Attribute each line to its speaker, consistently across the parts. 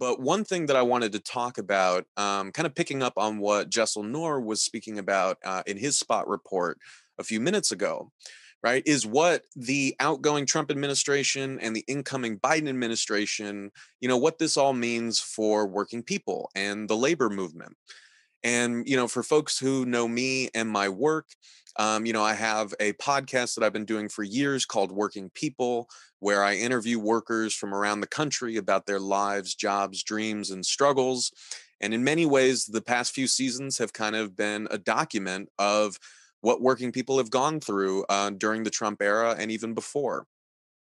Speaker 1: But one thing that I wanted to talk about, um, kind of picking up on what Jessel Nor was speaking about uh, in his spot report a few minutes ago, right, is what the outgoing Trump administration and the incoming Biden administration, you know, what this all means for working people and the labor movement. And, you know, for folks who know me and my work, um, you know, I have a podcast that I've been doing for years called Working People, where I interview workers from around the country about their lives, jobs, dreams, and struggles. And in many ways, the past few seasons have kind of been a document of what working people have gone through uh, during the Trump era and even before.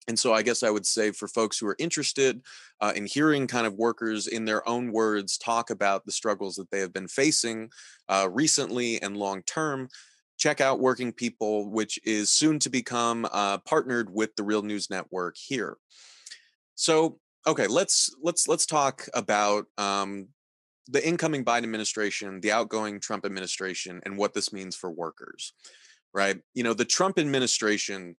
Speaker 1: And so I guess I would say for folks who are interested uh, in hearing kind of workers in their own words talk about the struggles that they have been facing uh, recently and long term, check out Working People, which is soon to become uh, partnered with the Real News Network here. So okay, let's let's let's talk about um, the incoming Biden administration, the outgoing Trump administration, and what this means for workers, right? You know, the Trump administration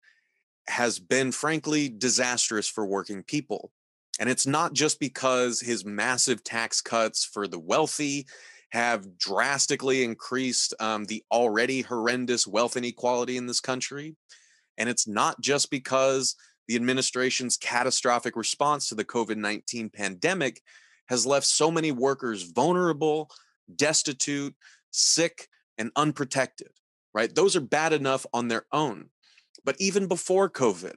Speaker 1: has been frankly disastrous for working people. And it's not just because his massive tax cuts for the wealthy have drastically increased um, the already horrendous wealth inequality in this country. And it's not just because the administration's catastrophic response to the COVID 19 pandemic has left so many workers vulnerable, destitute, sick, and unprotected, right? Those are bad enough on their own. But even before COVID,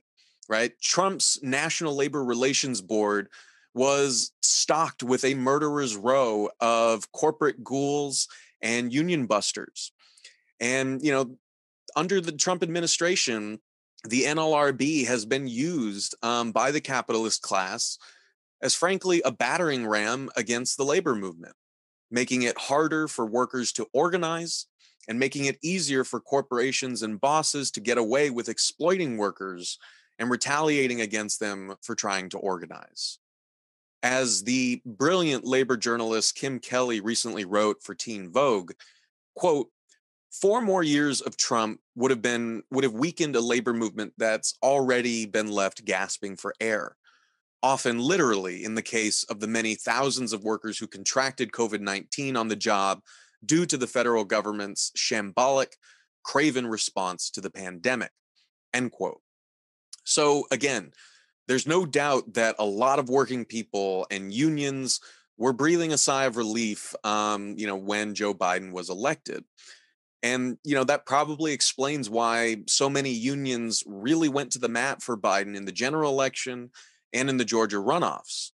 Speaker 1: right, Trump's National Labor Relations Board was stocked with a murderer's row of corporate ghouls and union busters. And, you know, under the Trump administration, the NLRB has been used um, by the capitalist class as, frankly, a battering ram against the labor movement, making it harder for workers to organize, and making it easier for corporations and bosses to get away with exploiting workers and retaliating against them for trying to organize. As the brilliant labor journalist Kim Kelly recently wrote for Teen Vogue, quote, four more years of Trump would have been would have weakened a labor movement that's already been left gasping for air. Often literally in the case of the many thousands of workers who contracted COVID-19 on the job due to the federal government's shambolic, craven response to the pandemic. End quote. So again, there's no doubt that a lot of working people and unions were breathing a sigh of relief, um, you know, when Joe Biden was elected. And, you know, that probably explains why so many unions really went to the mat for Biden in the general election and in the Georgia runoffs.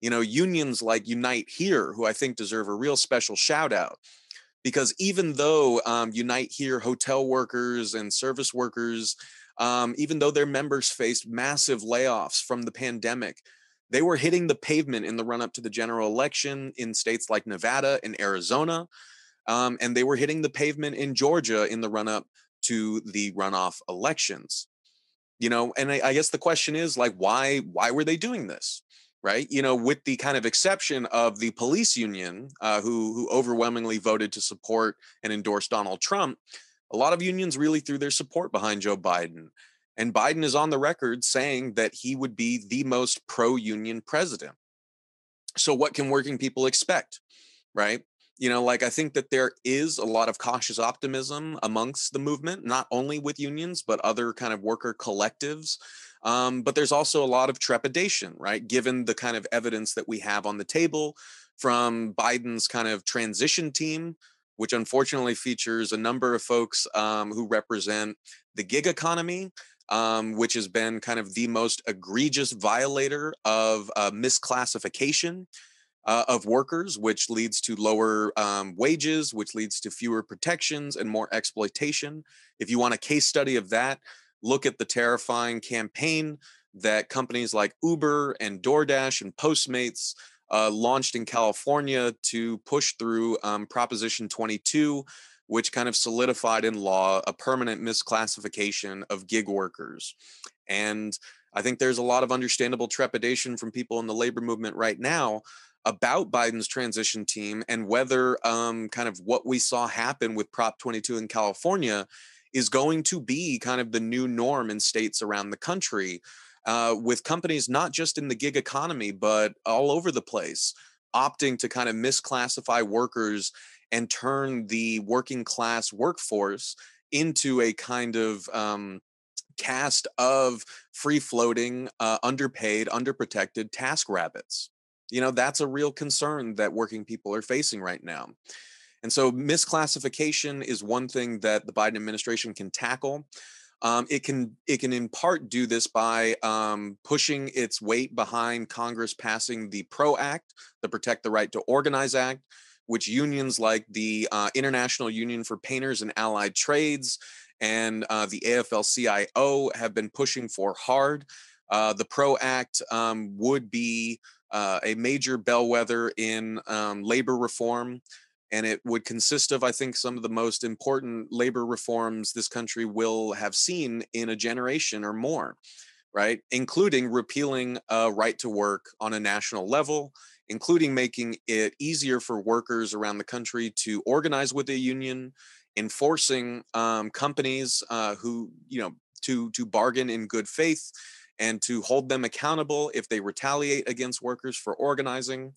Speaker 1: You know, unions like Unite Here, who I think deserve a real special shout out, because even though um, Unite Here hotel workers and service workers, um, even though their members faced massive layoffs from the pandemic, they were hitting the pavement in the run up to the general election in states like Nevada and Arizona. Um, and they were hitting the pavement in Georgia in the run up to the runoff elections. You know, and I, I guess the question is like, why? Why were they doing this? right? You know, with the kind of exception of the police union, uh, who who overwhelmingly voted to support and endorse Donald Trump, a lot of unions really threw their support behind Joe Biden. And Biden is on the record saying that he would be the most pro union president. So, what can working people expect? Right? you know like i think that there is a lot of cautious optimism amongst the movement not only with unions but other kind of worker collectives um, but there's also a lot of trepidation right given the kind of evidence that we have on the table from biden's kind of transition team which unfortunately features a number of folks um, who represent the gig economy um, which has been kind of the most egregious violator of uh, misclassification uh, of workers, which leads to lower um, wages, which leads to fewer protections and more exploitation. If you want a case study of that, look at the terrifying campaign that companies like Uber and DoorDash and Postmates uh, launched in California to push through um, Proposition 22, which kind of solidified in law a permanent misclassification of gig workers. And I think there's a lot of understandable trepidation from people in the labor movement right now about Biden's transition team and whether um, kind of what we saw happen with Prop 22 in California is going to be kind of the new norm in states around the country uh, with companies not just in the gig economy, but all over the place opting to kind of misclassify workers and turn the working class workforce into a kind of um, cast of free floating, uh, underpaid, underprotected task rabbits. You know, that's a real concern that working people are facing right now. And so, misclassification is one thing that the Biden administration can tackle. Um, it can it can in part do this by um, pushing its weight behind Congress passing the PRO Act, the Protect the Right to Organize Act, which unions like the uh, International Union for Painters and Allied Trades and uh, the AFL-CIO have been pushing for hard. Uh, the PRO Act um, would be uh, a major bellwether in um, labor reform. And it would consist of, I think, some of the most important labor reforms this country will have seen in a generation or more, right? Including repealing a right to work on a national level, including making it easier for workers around the country to organize with a union, enforcing um, companies uh, who, you know, to to bargain in good faith and to hold them accountable if they retaliate against workers for organizing.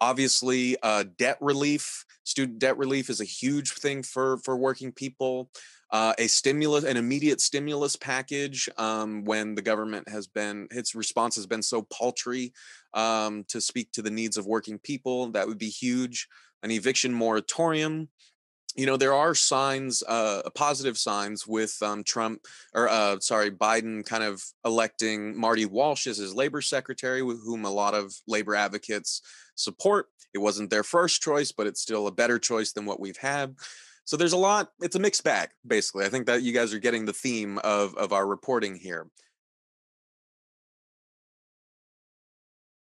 Speaker 1: Obviously, uh, debt relief, student debt relief is a huge thing for, for working people. Uh, a stimulus, an immediate stimulus package um, when the government has been, its response has been so paltry um, to speak to the needs of working people. That would be huge. An eviction moratorium, you know there are signs uh, positive signs with um, trump or uh, sorry biden kind of electing marty walsh as his labor secretary with whom a lot of labor advocates support it wasn't their first choice but it's still a better choice than what we've had so there's a lot it's a mixed bag basically i think that you guys are getting the theme of of our reporting here